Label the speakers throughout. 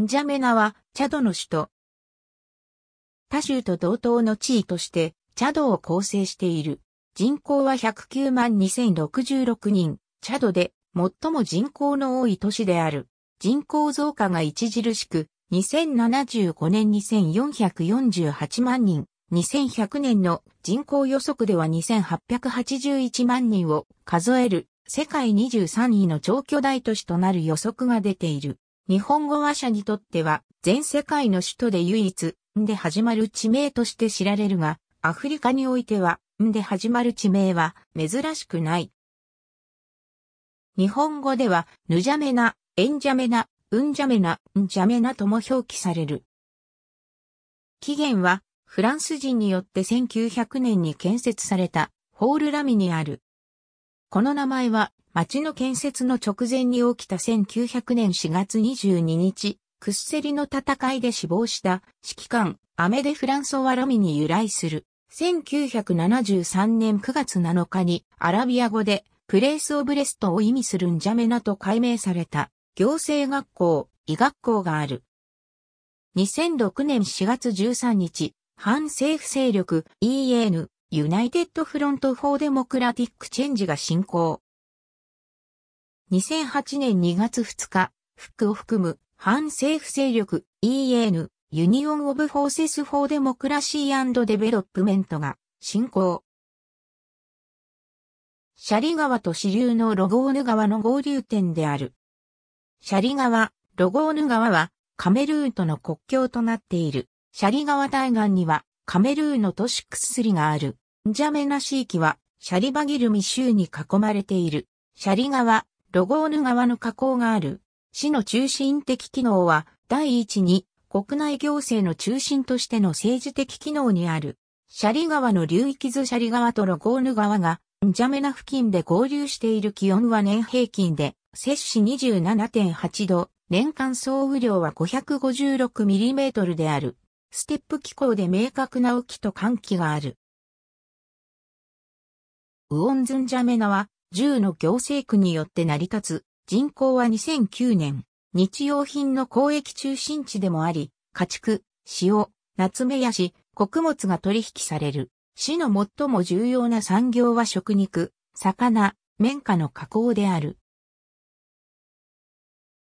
Speaker 1: ンジャメナは、チャドの首都。他州と同等の地位として、チャドを構成している。人口は109万2066人、チャドで最も人口の多い都市である。人口増加が著しく、2075年2448万人、2100年の人口予測では2881万人を数える世界23位の超巨大都市となる予測が出ている。日本語話者にとっては、全世界の首都で唯一、んで始まる地名として知られるが、アフリカにおいては、んで始まる地名は珍しくない。日本語では、ヌジャメナ、エンジャメナ、ウンジャメナ、ンジャメナとも表記される。起源は、フランス人によって1900年に建設された、ホールラミにある。この名前は町の建設の直前に起きた1900年4月22日、クッセリの戦いで死亡した指揮官、アメデ・フランソワ・ラミに由来する。1973年9月7日にアラビア語でプレイス・オブ・レストを意味するんじゃめなと改名された行政学校、医学校がある。2006年4月13日、反政府勢力 EN、ユナイテッド・フロント・フォー・デモクラティック・チェンジが進行。2008年2月2日、フックを含む反政府勢力 EN、ユニオン・オブ・フォーセス・フォー・デモクラシー・デベロップメントが進行。シャリ川と支流のロゴーヌ川の合流点である。シャリ川、ロゴーヌ川はカメルーンとの国境となっている。シャリ川対岸にはカメルーンの都市クスリがある。ジャメナ地域はシャリバギルミ州に囲まれている。シャリ川、ロゴーヌ川の河口がある。市の中心的機能は、第一に、国内行政の中心としての政治的機能にある。シャリ川の流域図シャリ川とロゴーヌ川が、ンジャメナ付近で合流している気温は年平均で、摂氏27.8度、年間総雨量は5 5 6トルである。ステップ気候で明確な雨季と寒季がある。ウオンズンジャメナは10の行政区によって成り立つ、人口は2009年、日用品の交易中心地でもあり、家畜、塩、夏目やし、穀物が取引される。市の最も重要な産業は食肉、魚、綿花の加工である。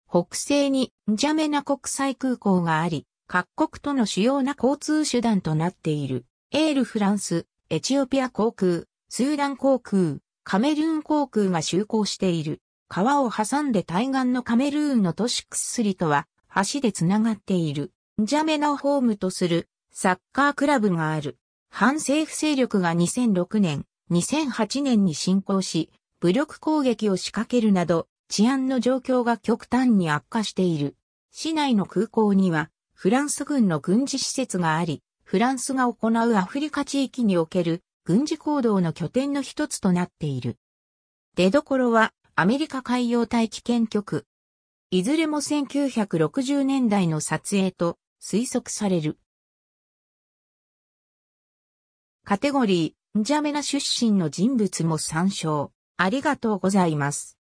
Speaker 1: 北西にジャメナ国際空港があり、各国との主要な交通手段となっている。エールフランス、エチオピア航空、スーダン航空、カメルーン航空が就航している。川を挟んで対岸のカメルーンの都市クッスリとは橋でつながっている。ジャメナをホームとするサッカークラブがある。反政府勢力が2006年、2008年に侵攻し、武力攻撃を仕掛けるなど、治安の状況が極端に悪化している。市内の空港には、フランス軍の軍事施設があり、フランスが行うアフリカ地域における軍事行動の拠点の一つとなっている。出所はアメリカ海洋大気圏局。いずれも1960年代の撮影と推測される。カテゴリー、ジャメナ出身の人物も参照。ありがとうございます。